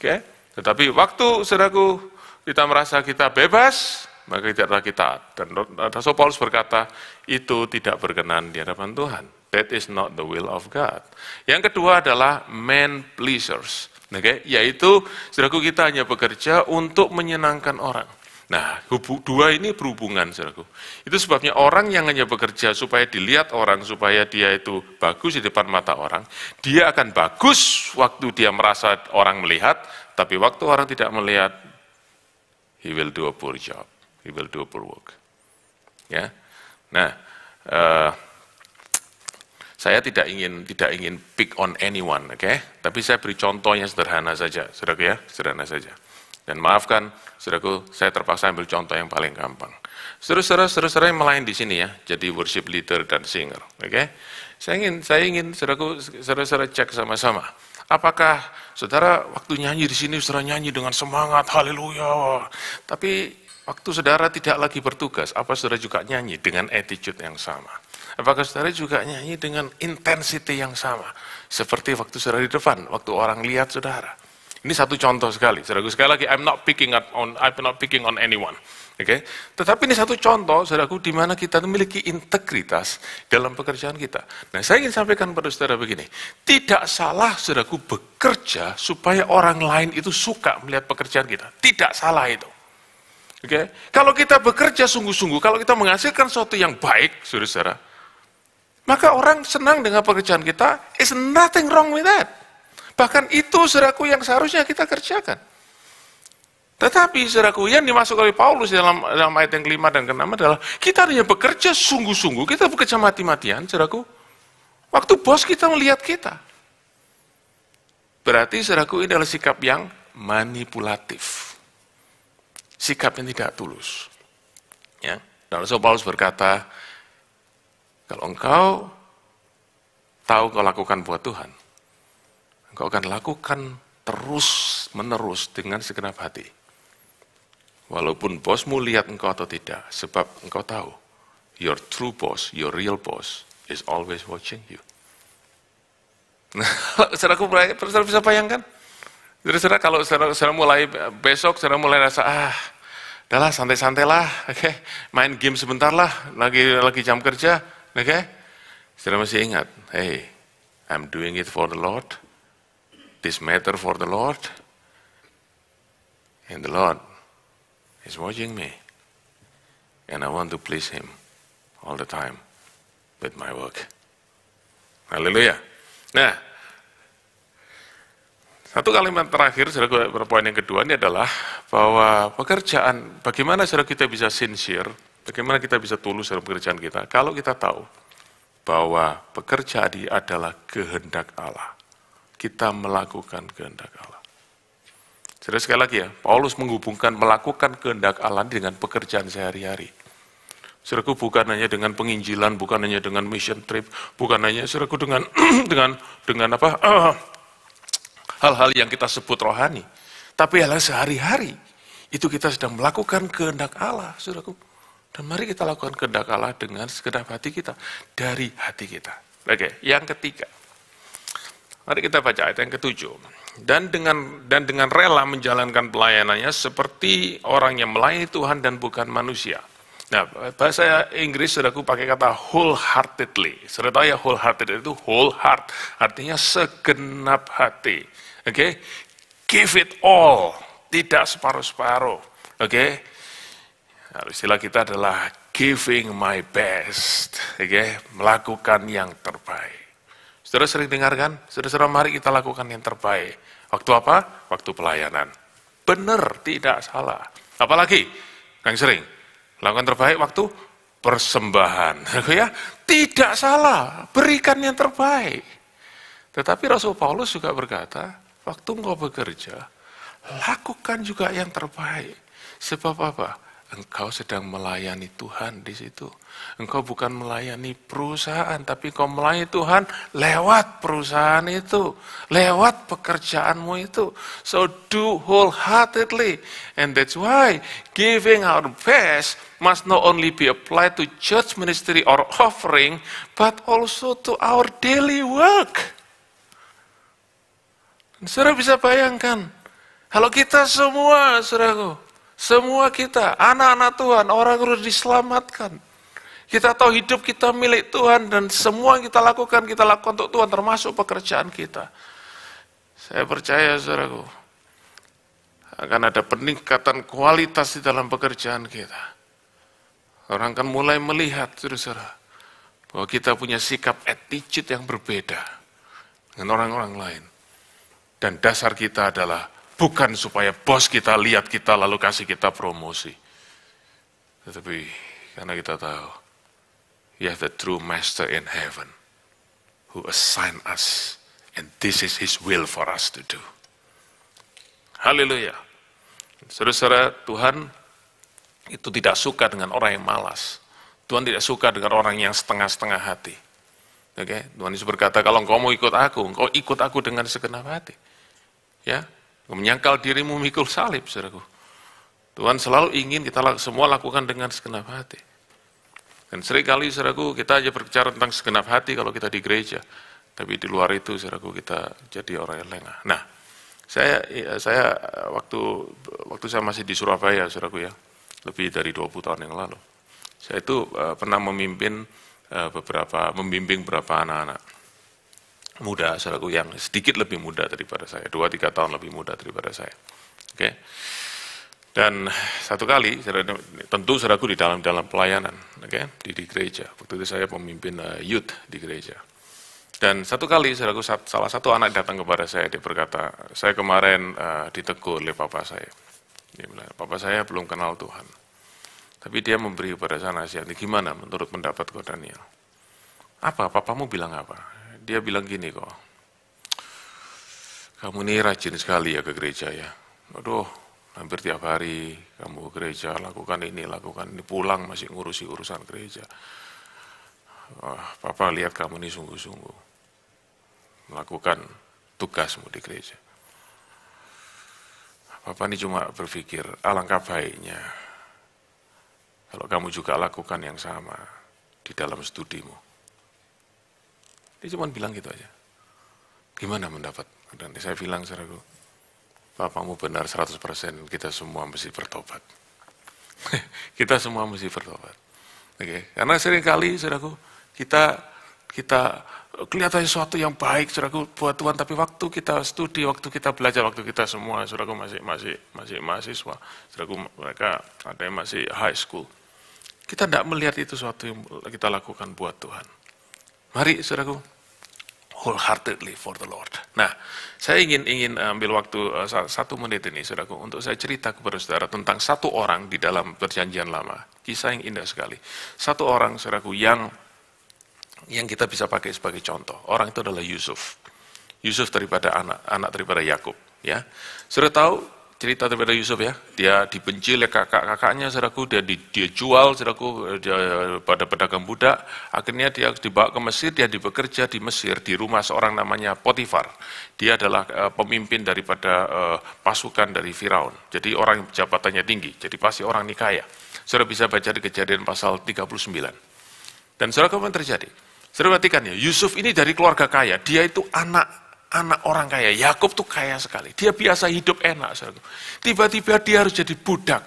Oke? Okay? Tetapi waktu saudaraku kita merasa kita bebas, maka tidaklah kita Dan Rasul Paulus berkata, itu tidak berkenan di hadapan Tuhan. That is not the will of God. Yang kedua adalah man pleasers. Okay? Yaitu, saudaraku kita hanya bekerja untuk menyenangkan orang. Nah, hubu, dua ini berhubungan, saudaraku. Itu sebabnya orang yang hanya bekerja supaya dilihat orang, supaya dia itu bagus di depan mata orang, dia akan bagus waktu dia merasa orang melihat, tapi waktu orang tidak melihat, he will do a poor job, he will do a poor work. Ya, nah, uh, saya tidak ingin tidak ingin pick on anyone, oke? Okay? Tapi saya beri contohnya sederhana saja, saudaraku ya, sederhana saja. Dan maafkan, saudaraku, saya terpaksa ambil contoh yang paling gampang. Seru-seru, seru-seru yang melayan di sini ya, jadi worship leader dan singer, oke? Okay? Saya ingin, saya ingin, saudaraku, seru-seru cek sama-sama. Apakah saudara waktu nyanyi di sini saudara nyanyi dengan semangat, haleluya. Tapi waktu saudara tidak lagi bertugas, apa saudara juga nyanyi dengan attitude yang sama? Apakah saudara juga nyanyi dengan intensity yang sama. Seperti waktu saudara di depan, waktu orang lihat saudara. Ini satu contoh sekali, Saudara, Sekali lagi, I'm not picking on, I'm not picking on anyone. Oke, okay? tetapi ini satu contoh, saudaraku, di mana kita memiliki integritas dalam pekerjaan kita. Nah, saya ingin sampaikan pada saudara begini: tidak salah, saudaraku, bekerja supaya orang lain itu suka melihat pekerjaan kita. Tidak salah itu. Oke, okay? kalau kita bekerja sungguh-sungguh, kalau kita menghasilkan sesuatu yang baik, saudara-saudara, maka orang senang dengan pekerjaan kita, is nothing wrong with that. Bahkan itu seraku yang seharusnya kita kerjakan. Tetapi seraku yang dimasuk oleh Paulus dalam, dalam ayat yang kelima dan keenam adalah kita hanya bekerja sungguh-sungguh, kita bekerja mati-matian seraku. Waktu bos kita melihat kita. Berarti seraku ini adalah sikap yang manipulatif. Sikap yang tidak tulus. Ya. Dan Rasul Paulus berkata, kalau engkau tahu kau lakukan buat Tuhan, engkau akan lakukan terus-menerus dengan segenap hati. Walaupun bosmu lihat engkau atau tidak, sebab engkau tahu, your true boss, your real boss is always watching you. Nah, mulai, saudara bisa bayangkan? Jadi saudara kalau saudara, saudara mulai besok, saudara mulai rasa, ah, lah santai santailah oke, okay? main game sebentar lah, lagi lagi jam kerja, Oke? Okay? Saudara masih ingat, hey, I'm doing it for the Lord. This matter for the Lord. And the Lord is watching me. And I want to please Him all the time with my work. Haleluya. Nah, satu kalimat terakhir, saudara, poin yang kedua ini adalah bahwa pekerjaan, bagaimana saudara kita bisa sincere Bagaimana kita bisa tulus dalam pekerjaan kita? Kalau kita tahu bahwa pekerjaan adalah kehendak Allah. Kita melakukan kehendak Allah. Jadi sekali lagi ya, Paulus menghubungkan melakukan kehendak Allah dengan pekerjaan sehari-hari. Suruhku bukan hanya dengan penginjilan, bukan hanya dengan mission trip, bukan hanya suruhku dengan dengan dengan apa hal-hal yang kita sebut rohani, tapi hal sehari-hari itu kita sedang melakukan kehendak Allah, suruhku. Dan mari kita lakukan kehendak Allah dengan segenap hati kita, dari hati kita. Oke, yang ketiga. Mari kita baca ayat yang ketujuh. Dan dengan dan dengan rela menjalankan pelayanannya seperti orang yang melayani Tuhan dan bukan manusia. Nah, bahasa Inggris sudah aku pakai kata wholeheartedly. Sudah tahu ya wholehearted itu whole heart, artinya segenap hati. Oke, okay? give it all, tidak separuh-separuh. Oke, okay? Lalu istilah kita adalah giving my best, okay? melakukan yang terbaik. Saudara sering dengarkan, saudara-saudara mari kita lakukan yang terbaik. Waktu apa? Waktu pelayanan. Benar, tidak salah. Apalagi, yang sering, lakukan terbaik waktu persembahan. ya, Tidak salah, berikan yang terbaik. Tetapi Rasul Paulus juga berkata, waktu engkau bekerja, lakukan juga yang terbaik. Sebab apa? engkau sedang melayani Tuhan di situ. Engkau bukan melayani perusahaan, tapi kau melayani Tuhan lewat perusahaan itu, lewat pekerjaanmu itu. So do wholeheartedly. And that's why giving our best must not only be applied to church ministry or offering, but also to our daily work. Saudara bisa bayangkan, kalau kita semua, saudaraku, semua kita, anak-anak Tuhan, orang harus diselamatkan. Kita tahu hidup kita milik Tuhan dan semua yang kita lakukan, kita lakukan untuk Tuhan termasuk pekerjaan kita. Saya percaya, saudaraku, akan ada peningkatan kualitas di dalam pekerjaan kita. Orang akan mulai melihat, saudara, bahwa kita punya sikap attitude yang berbeda dengan orang-orang lain. Dan dasar kita adalah Bukan supaya bos kita lihat kita lalu kasih kita promosi. Tetapi karena kita tahu, you have the true master in heaven who assigned us and this is his will for us to do. Haleluya. Saudara-saudara, Tuhan itu tidak suka dengan orang yang malas. Tuhan tidak suka dengan orang yang setengah-setengah hati. Oke, okay? Tuhan Yesus berkata, kalau engkau mau ikut aku, engkau ikut aku dengan segenap hati. Ya, Menyangkal dirimu mikul salib, saudaraku. Tuhan selalu ingin kita semua lakukan dengan segenap hati. Dan sering kali saudaraku, kita aja berbicara tentang segenap hati kalau kita di gereja. Tapi di luar itu, saudaraku, kita jadi orang yang lengah. Nah, saya iya, saya eh, waktu waktu saya masih di Surabaya, saudaraku ya, lebih dari 20 tahun yang lalu. Saya itu eh, pernah memimpin eh, beberapa, membimbing beberapa anak-anak muda, saudaraku yang sedikit lebih muda daripada saya, dua tiga tahun lebih muda daripada saya. Oke. Okay? Dan satu kali, tentu saudaraku di dalam dalam pelayanan, oke, okay? di, di gereja. Waktu itu saya pemimpin uh, youth di gereja. Dan satu kali, saudaraku, salah satu anak datang kepada saya, dia berkata, saya kemarin uh, ditegur oleh papa saya. Dia bilang, papa saya belum kenal Tuhan. Tapi dia memberi kepada saya nasihat, gimana menurut pendapatku Daniel? Apa, papamu bilang apa? dia bilang gini kok, kamu ini rajin sekali ya ke gereja ya. Aduh, hampir tiap hari kamu ke gereja, lakukan ini, lakukan ini, pulang masih ngurusi urusan gereja. Oh, Papa lihat kamu ini sungguh-sungguh melakukan tugasmu di gereja. Papa ini cuma berpikir, alangkah baiknya kalau kamu juga lakukan yang sama di dalam studimu. Dia cuma bilang gitu aja. Gimana mendapat? Dan saya bilang saudaraku, Bapakmu benar 100%, kita semua mesti bertobat. kita semua mesti bertobat. Oke, okay? karena seringkali saudaraku, kita kita eh, kelihatannya sesuatu yang baik saudaraku buat Tuhan tapi waktu kita studi waktu kita belajar waktu kita semua saudaraku masih masih masih mahasiswa saudaraku mereka ada yang masih high school kita tidak melihat itu sesuatu yang kita lakukan buat Tuhan Mari saudaraku, wholeheartedly for the Lord. Nah, saya ingin ingin eh, ambil waktu uh, satu menit ini, saudaraku, untuk saya cerita kepada saudara tentang satu orang di dalam perjanjian lama. Kisah yang indah sekali. Satu orang, saudaraku, yang yang kita bisa pakai sebagai contoh. Orang itu adalah Yusuf. Yusuf daripada anak anak daripada Yakub. Ya, sudah tahu cerita daripada Yusuf ya. Dia dibenci oleh kakak-kakaknya, saudaraku. Dia di, dia jual, saudaraku, dia, pada pedagang budak. Akhirnya dia dibawa ke Mesir, dia bekerja di Mesir di rumah seorang namanya Potifar. Dia adalah uh, pemimpin daripada uh, pasukan dari Firaun. Jadi orang jabatannya tinggi. Jadi pasti orang ini kaya. Saudara bisa baca di kejadian pasal 39. Dan saudara kemudian terjadi. Saudara perhatikan ya, Yusuf ini dari keluarga kaya. Dia itu anak anak orang kaya. Yakub tuh kaya sekali. Dia biasa hidup enak, saudaraku. Tiba-tiba dia harus jadi budak.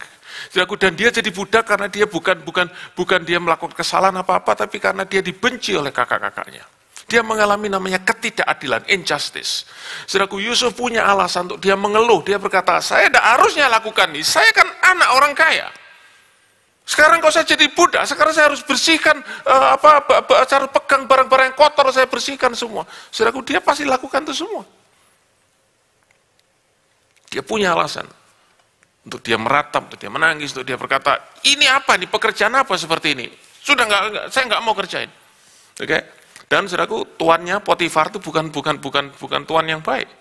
Saudaraku dan dia jadi budak karena dia bukan bukan bukan dia melakukan kesalahan apa-apa tapi karena dia dibenci oleh kakak-kakaknya. Dia mengalami namanya ketidakadilan, injustice. Saudaraku Yusuf punya alasan untuk dia mengeluh. Dia berkata, saya tidak harusnya lakukan ini. Saya kan anak orang kaya. Sekarang kalau saya jadi Buddha, sekarang saya harus bersihkan uh, apa, apa cara pegang barang-barang yang kotor saya bersihkan semua. Saudaraku dia pasti lakukan itu semua. Dia punya alasan untuk dia meratap, untuk dia menangis, untuk dia berkata, ini apa nih pekerjaan apa seperti ini? Sudah nggak, saya nggak mau kerjain. Oke? Okay? Dan saudaraku, tuannya Potifar itu bukan bukan bukan bukan tuan yang baik.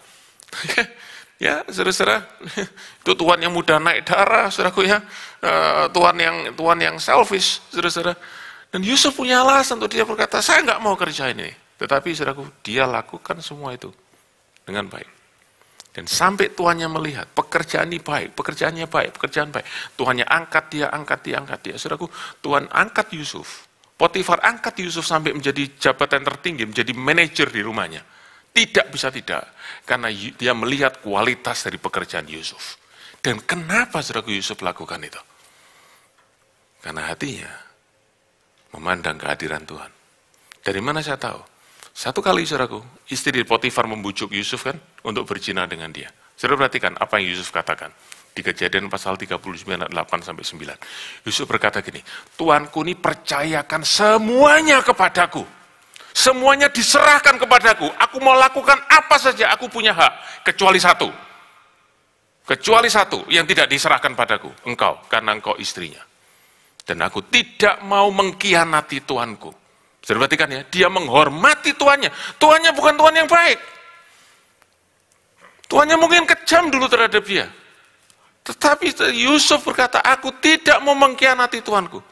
Ya, saudara-saudara, itu tuan yang mudah naik darah, saudaraku ya. Eh, tuan yang Tuhan yang selfish, saudara-saudara. Dan Yusuf punya alasan untuk dia berkata, saya nggak mau kerja ini. Tetapi saudaraku, dia lakukan semua itu dengan baik. Dan sampai tuannya melihat, pekerjaan ini baik, pekerjaannya baik, pekerjaan baik. tuannya angkat dia, angkat dia, angkat dia. Saudaraku, Tuhan angkat Yusuf. Potifar angkat Yusuf sampai menjadi jabatan tertinggi, menjadi manajer di rumahnya. Tidak bisa tidak. Karena dia melihat kualitas dari pekerjaan Yusuf. Dan kenapa saudara Yusuf lakukan itu? Karena hatinya memandang kehadiran Tuhan. Dari mana saya tahu? Satu kali saudaraku, istri di Potifar membujuk Yusuf kan untuk berzina dengan dia. Saudara perhatikan apa yang Yusuf katakan di kejadian pasal 39 8 sampai 9. Yusuf berkata gini, "Tuanku ini percayakan semuanya kepadaku." Semuanya diserahkan kepadaku. Aku mau lakukan apa saja, aku punya hak. Kecuali satu. Kecuali satu yang tidak diserahkan padaku. Engkau, karena engkau istrinya. Dan aku tidak mau mengkhianati Tuanku. Bisa diperhatikan ya, dia menghormati Tuannya. Tuannya bukan Tuhan yang baik. Tuannya mungkin kejam dulu terhadap dia. Tetapi Yusuf berkata, aku tidak mau mengkhianati Tuanku.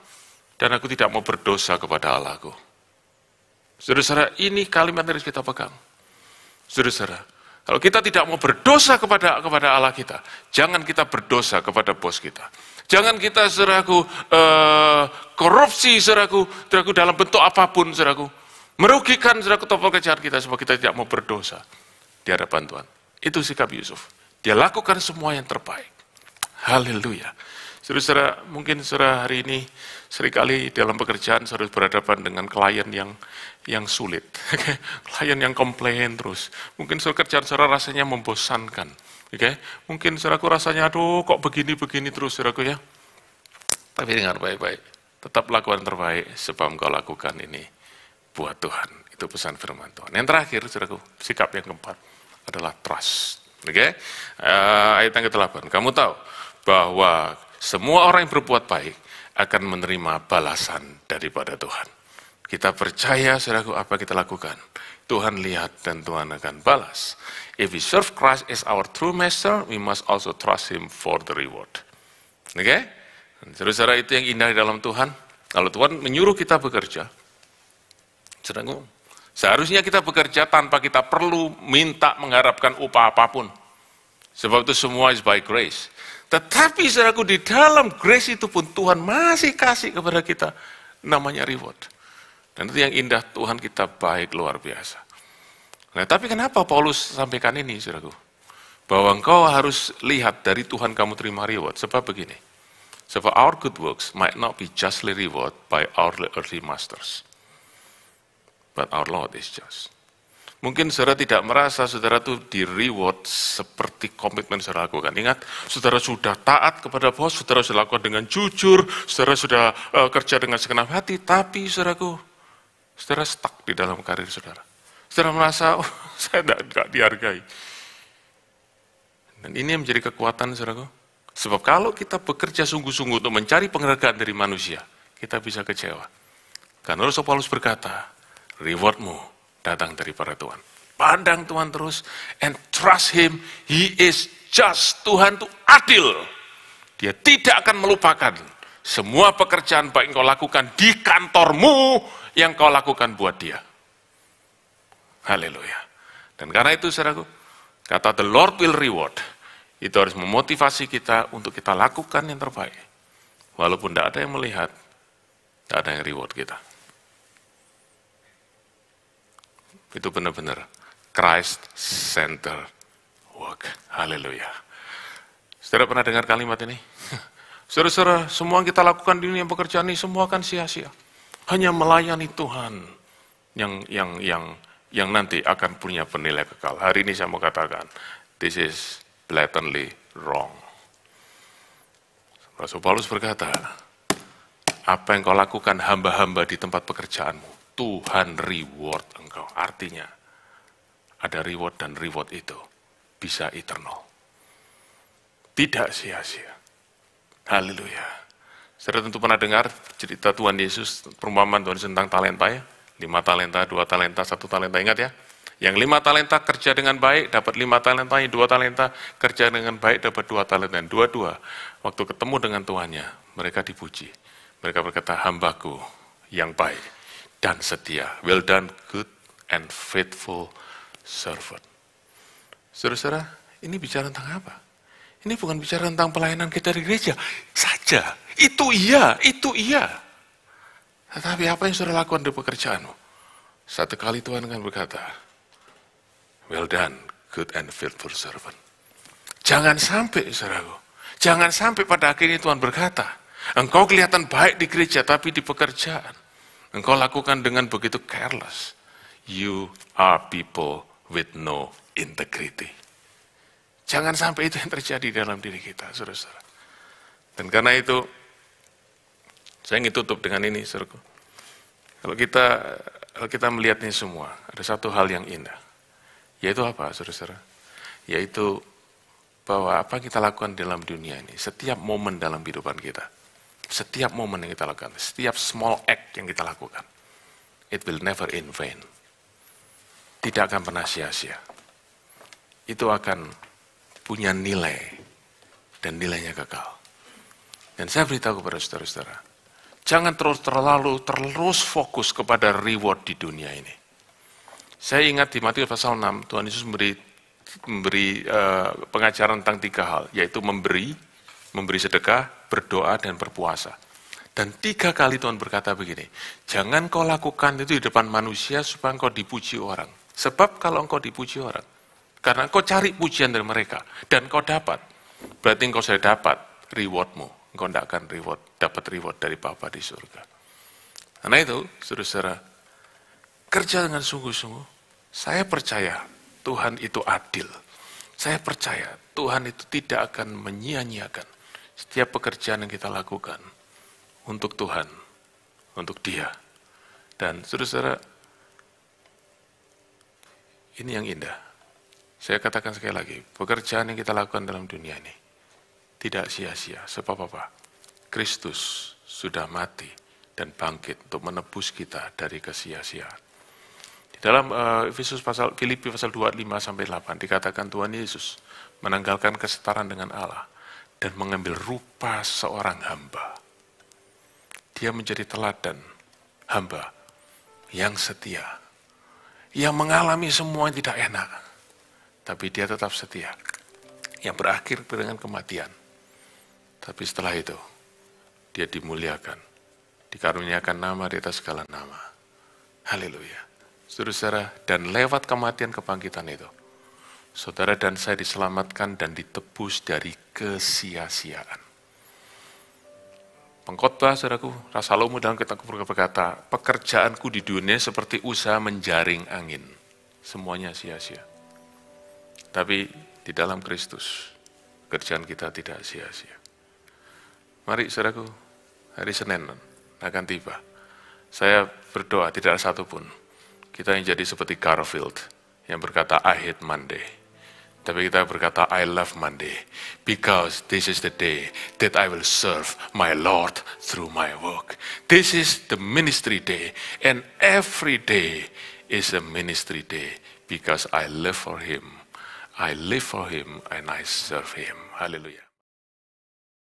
Dan aku tidak mau berdosa kepada Allahku. Saudara-saudara, ini kalimat yang harus kita pegang. Saudara-saudara, kalau kita tidak mau berdosa kepada kepada Allah kita, jangan kita berdosa kepada bos kita. Jangan kita seraku eh, korupsi seraku, seraku dalam bentuk apapun seraku Merugikan seraku atau kejahatan kita supaya kita tidak mau berdosa di hadapan Tuhan. Itu sikap Yusuf. Dia lakukan semua yang terbaik. Haleluya. Saudara-saudara, mungkin saudara hari ini Seringkali dalam pekerjaan saya harus berhadapan dengan klien yang yang sulit. Klien yang komplain terus. Mungkin kerjaan saudara rasanya membosankan. Okay? Mungkin saudaraku rasanya, aduh kok begini-begini terus saudaraku ya. Tapi dengar baik-baik. Tetap lakukan terbaik sebab engkau lakukan ini buat Tuhan. Itu pesan firman Tuhan. Yang terakhir, saudaraku, sikap yang keempat adalah trust. Oke, okay? Eh, ayat yang ke-8. Kamu tahu bahwa semua orang yang berbuat baik akan menerima balasan daripada Tuhan. Kita percaya, saudaraku, apa kita lakukan. Tuhan lihat dan Tuhan akan balas. If we serve Christ as our true master, we must also trust Him for the reward. Oke? Okay? Saudara-saudara itu yang indah di dalam Tuhan. Kalau Tuhan menyuruh kita bekerja, saudaraku, seharusnya kita bekerja tanpa kita perlu minta mengharapkan upah apapun. Sebab itu semua is by grace. Tetapi saudaraku di dalam grace itu pun Tuhan masih kasih kepada kita namanya reward. Dan itu yang indah Tuhan kita baik luar biasa. Nah, tapi kenapa Paulus sampaikan ini saudaraku? Bahwa engkau harus lihat dari Tuhan kamu terima reward. Sebab begini. Sebab our good works might not be justly reward by our earthly masters. But our Lord is just. Mungkin saudara tidak merasa saudara itu di reward seperti komitmen saudara lakukan. Ingat, saudara sudah taat kepada bos, saudara sudah lakukan dengan jujur, saudara sudah uh, kerja dengan segenap hati, tapi saudaraku, saudara stuck di dalam karir saudara. Saudara merasa, oh, saya tidak, dihargai. Dan ini yang menjadi kekuatan saudaraku. Sebab kalau kita bekerja sungguh-sungguh untuk mencari penghargaan dari manusia, kita bisa kecewa. Karena Rasul Paulus berkata, rewardmu datang dari para Tuhan. Pandang Tuhan terus and trust Him. He is just. Tuhan itu adil. Dia tidak akan melupakan semua pekerjaan baik yang kau lakukan di kantormu yang kau lakukan buat dia. Haleluya. Dan karena itu saudaraku, kata the Lord will reward. Itu harus memotivasi kita untuk kita lakukan yang terbaik. Walaupun tidak ada yang melihat, tidak ada yang reward kita. Itu benar-benar Christ Center Work. Haleluya. Sudah pernah dengar kalimat ini? Saudara-saudara, semua yang kita lakukan di dunia pekerjaan ini semua akan sia-sia. Hanya melayani Tuhan yang yang yang yang nanti akan punya penilai kekal. Hari ini saya mau katakan, this is blatantly wrong. Rasul Paulus berkata, apa yang kau lakukan hamba-hamba di tempat pekerjaanmu, Tuhan reward engkau. Artinya, ada reward dan reward itu bisa eternal. Tidak sia-sia. Haleluya. saya tentu pernah dengar cerita Tuhan Yesus, perumpamaan Tuhan Yesus tentang talenta ya. Lima talenta, dua talenta, satu talenta. Ingat ya, yang lima talenta kerja dengan baik dapat lima talenta, yang dua talenta kerja dengan baik dapat dua talenta. dua-dua waktu ketemu dengan tuannya mereka dipuji. Mereka berkata hambaku yang baik dan setia. Well done, good and faithful servant. Saudara-saudara, ini bicara tentang apa? Ini bukan bicara tentang pelayanan kita di gereja saja. Itu iya, itu iya. Tetapi apa yang saudara lakukan di pekerjaanmu? Satu kali Tuhan akan berkata, Well done, good and faithful servant. Jangan sampai, saudaraku, jangan sampai pada akhirnya Tuhan berkata, engkau kelihatan baik di gereja, tapi di pekerjaan Engkau lakukan dengan begitu careless. You are people with no integrity. Jangan sampai itu yang terjadi dalam diri kita, saudara-saudara. Dan karena itu, saya ingin tutup dengan ini, saudaraku. Kalau kita kalau kita melihat ini semua, ada satu hal yang indah. Yaitu apa, saudara-saudara? Yaitu bahwa apa kita lakukan dalam dunia ini, setiap momen dalam kehidupan kita, setiap momen yang kita lakukan, setiap small act yang kita lakukan, it will never in vain. Tidak akan pernah sia-sia. Itu akan punya nilai dan nilainya kekal. Dan saya beritahu kepada saudara-saudara, jangan terus terlalu terus fokus kepada reward di dunia ini. Saya ingat di Matius pasal 6, Tuhan Yesus memberi memberi uh, pengajaran tentang tiga hal, yaitu memberi, memberi sedekah, berdoa, dan berpuasa. Dan tiga kali Tuhan berkata begini, jangan kau lakukan itu di depan manusia supaya engkau dipuji orang. Sebab kalau engkau dipuji orang, karena engkau cari pujian dari mereka, dan engkau dapat, berarti engkau sudah dapat rewardmu. Engkau tidak akan reward, dapat reward dari Bapa di surga. Karena itu, saudara-saudara, kerja dengan sungguh-sungguh. Saya percaya Tuhan itu adil. Saya percaya Tuhan itu tidak akan menyia-nyiakan setiap pekerjaan yang kita lakukan untuk Tuhan, untuk Dia. Dan saudara-saudara, ini yang indah. Saya katakan sekali lagi, pekerjaan yang kita lakukan dalam dunia ini tidak sia-sia. Sebab apa? Kristus sudah mati dan bangkit untuk menebus kita dari kesia-siaan. Di dalam eh, Efesus uh, pasal Filipi pasal 2 5 sampai 8 dikatakan Tuhan Yesus menanggalkan kesetaraan dengan Allah dan mengambil rupa seorang hamba. Dia menjadi teladan hamba yang setia, yang mengalami semua yang tidak enak, tapi dia tetap setia, yang berakhir dengan kematian. Tapi setelah itu, dia dimuliakan, dikaruniakan nama di atas segala nama. Haleluya. Saudara-saudara, dan lewat kematian kebangkitan itu, Saudara dan saya diselamatkan dan ditebus dari kesia-siaan. Pengkhotbah, saudaraku, rasa lomu dalam kitab berkata, pekerjaanku di dunia seperti usaha menjaring angin. Semuanya sia-sia. Tapi di dalam Kristus, kerjaan kita tidak sia-sia. Mari, saudaraku, hari Senin akan tiba. Saya berdoa tidak ada satupun kita yang jadi seperti Garfield yang berkata, I hate Monday. Tapi kita berkata, I love Monday because this is the day that I will serve my Lord through my work. This is the ministry day, and every day is a ministry day because I live for Him. I live for Him and I serve Him. Hallelujah.